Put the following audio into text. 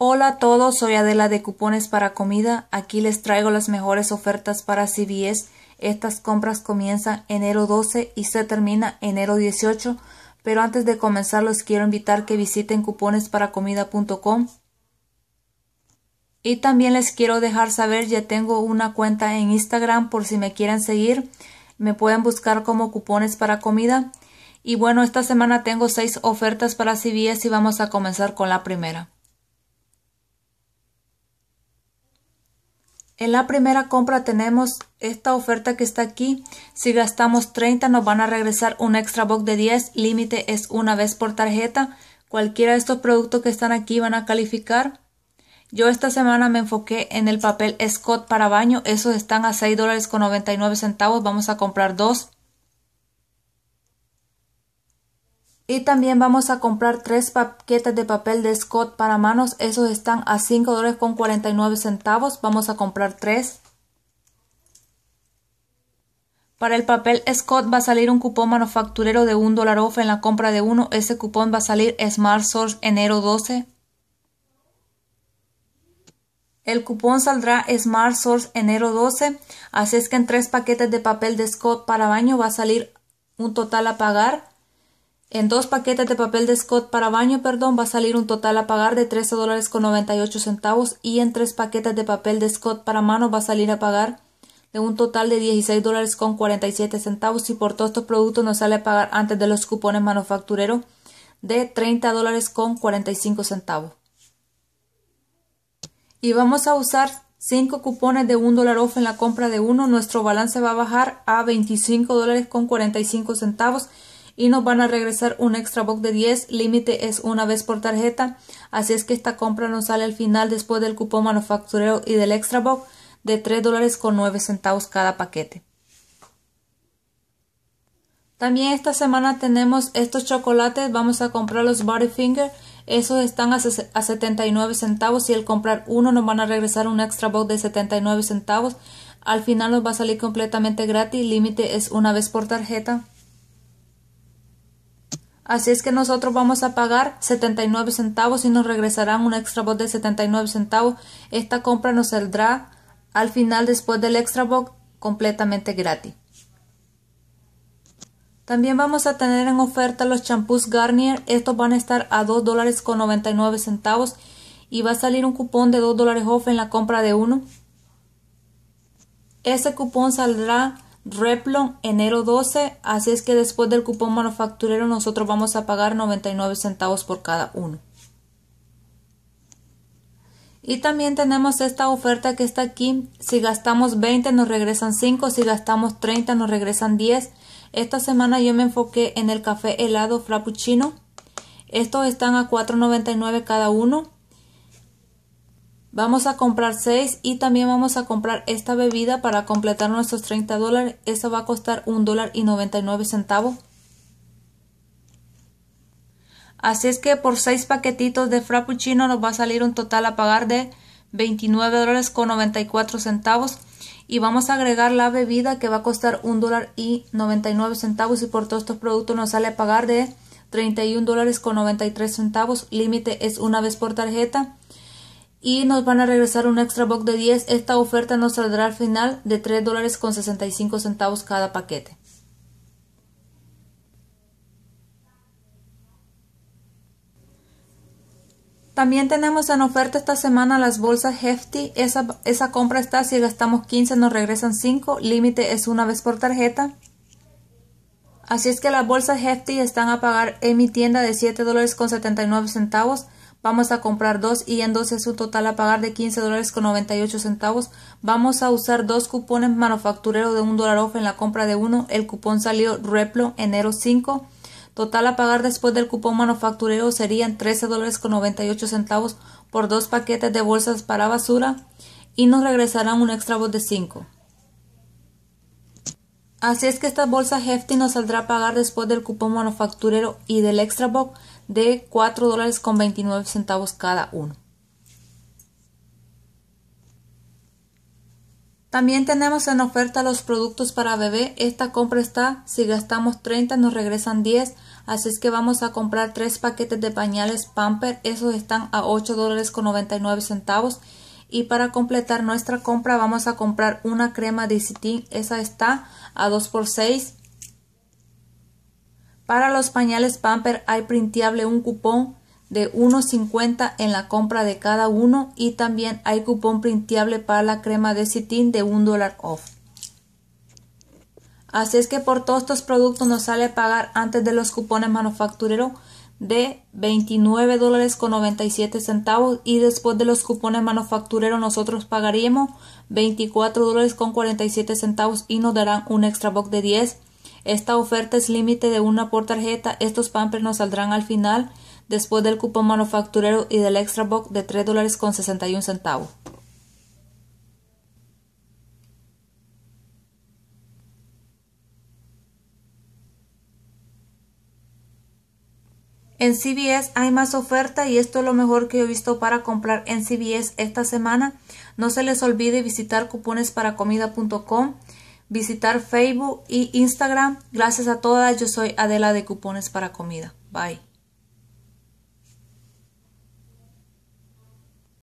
Hola a todos, soy Adela de Cupones para Comida. Aquí les traigo las mejores ofertas para CBS. Estas compras comienzan enero 12 y se termina enero 18. Pero antes de comenzar los quiero invitar que visiten cuponesparacomida.com. Y también les quiero dejar saber, ya tengo una cuenta en Instagram por si me quieren seguir. Me pueden buscar como cupones para comida. Y bueno, esta semana tengo seis ofertas para CBS y vamos a comenzar con la primera. En la primera compra tenemos esta oferta que está aquí. Si gastamos 30 nos van a regresar un extra box de 10. Límite es una vez por tarjeta. Cualquiera de estos productos que están aquí van a calificar. Yo esta semana me enfoqué en el papel Scott para baño. Esos están a 6 dólares con 99 centavos. Vamos a comprar dos. Y también vamos a comprar tres paquetes de papel de Scott para manos. Esos están a $5.49, dólares con centavos. Vamos a comprar tres. Para el papel Scott va a salir un cupón manufacturero de un dólar off en la compra de uno. Ese cupón va a salir Smart Source enero 12. El cupón saldrá Smart Source enero 12. Así es que en tres paquetes de papel de Scott para baño va a salir un total a pagar en dos paquetes de papel de Scott para baño, perdón, va a salir un total a pagar de $13.98 dólares con centavos y en tres paquetes de papel de Scott para mano va a salir a pagar de un total de $16.47 dólares con centavos y por todos estos productos nos sale a pagar antes de los cupones manufactureros de $30.45. dólares con centavos. Y vamos a usar cinco cupones de 1 dólar off en la compra de uno. Nuestro balance va a bajar a $25.45. dólares con centavos y nos van a regresar un extra box de 10. Límite es una vez por tarjeta. Así es que esta compra nos sale al final después del cupón manufacturero y del extra box de 3 dólares con 9 centavos cada paquete. También esta semana tenemos estos chocolates. Vamos a comprar los Finger. Esos están a, a 79 centavos y al comprar uno nos van a regresar un extra box de 79 centavos. Al final nos va a salir completamente gratis. Límite es una vez por tarjeta. Así es que nosotros vamos a pagar 79 centavos y nos regresarán un extra box de 79 centavos. Esta compra nos saldrá al final después del extra box completamente gratis. También vamos a tener en oferta los champús Garnier. Estos van a estar a 2 dólares con 99 centavos y va a salir un cupón de 2 dólares off en la compra de uno. Ese cupón saldrá Replon enero 12, así es que después del cupón manufacturero nosotros vamos a pagar 99 centavos por cada uno. Y también tenemos esta oferta que está aquí, si gastamos 20 nos regresan 5, si gastamos 30 nos regresan 10. Esta semana yo me enfoqué en el café helado frappuccino. Estos están a 4.99 cada uno. Vamos a comprar 6 y también vamos a comprar esta bebida para completar nuestros 30 dólares. eso va a costar un dólar y 99 centavos. Así es que por 6 paquetitos de frappuccino nos va a salir un total a pagar de 29 dólares con 94 centavos. Y vamos a agregar la bebida que va a costar un dólar y 99 centavos. Y por todos estos productos nos sale a pagar de 31 dólares con 93 centavos. Límite es una vez por tarjeta y nos van a regresar un extra box de 10. Esta oferta nos saldrá al final de 3 dólares con 65 centavos cada paquete. También tenemos en oferta esta semana las bolsas Hefty. Esa, esa compra está, si gastamos 15 nos regresan 5. Límite es una vez por tarjeta. Así es que las bolsas Hefty están a pagar en mi tienda de $7.79 dólares con 79 centavos. Vamos a comprar dos y en dos es un total a pagar de $15.98. dólares con centavos. Vamos a usar dos cupones manufacturero de un dólar off en la compra de uno. El cupón salió Replo enero 5. Total a pagar después del cupón manufacturero serían $13.98 dólares con centavos por dos paquetes de bolsas para basura y nos regresarán un extra box de 5. Así es que esta bolsa Hefty nos saldrá a pagar después del cupón manufacturero y del extra box de 4 dólares con 29 centavos cada uno. También tenemos en oferta los productos para bebé. Esta compra está, si gastamos 30 nos regresan 10. Así es que vamos a comprar tres paquetes de pañales Pamper. Esos están a 8 dólares con 99 centavos. Y para completar nuestra compra vamos a comprar una crema de Citin. Esa está a 2 por 6 para los pañales Pamper hay printable un cupón de 1.50 en la compra de cada uno y también hay cupón printable para la crema de sitín de $1 dólar off. Así es que por todos estos productos nos sale pagar antes de los cupones manufacturero de $29.97 dólares centavos y después de los cupones manufacturero nosotros pagaríamos $24.47 dólares centavos y nos darán un extra box de 10 esta oferta es límite de una por tarjeta. Estos pampers nos saldrán al final después del cupón manufacturero y del extra box de $3.61. dólares con En CBS hay más oferta y esto es lo mejor que he visto para comprar en CBS esta semana. No se les olvide visitar cuponesparacomida.com visitar Facebook y Instagram. Gracias a todas, yo soy Adela de Cupones para Comida. Bye.